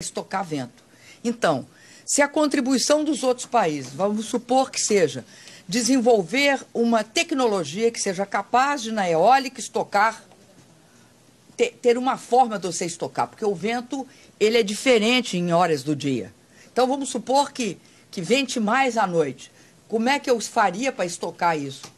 estocar vento. Então, se a contribuição dos outros países, vamos supor que seja desenvolver uma tecnologia que seja capaz de, na eólica, estocar, ter, ter uma forma de você estocar, porque o vento ele é diferente em horas do dia. Então, vamos supor que, que vente mais à noite. Como é que eu faria para estocar isso?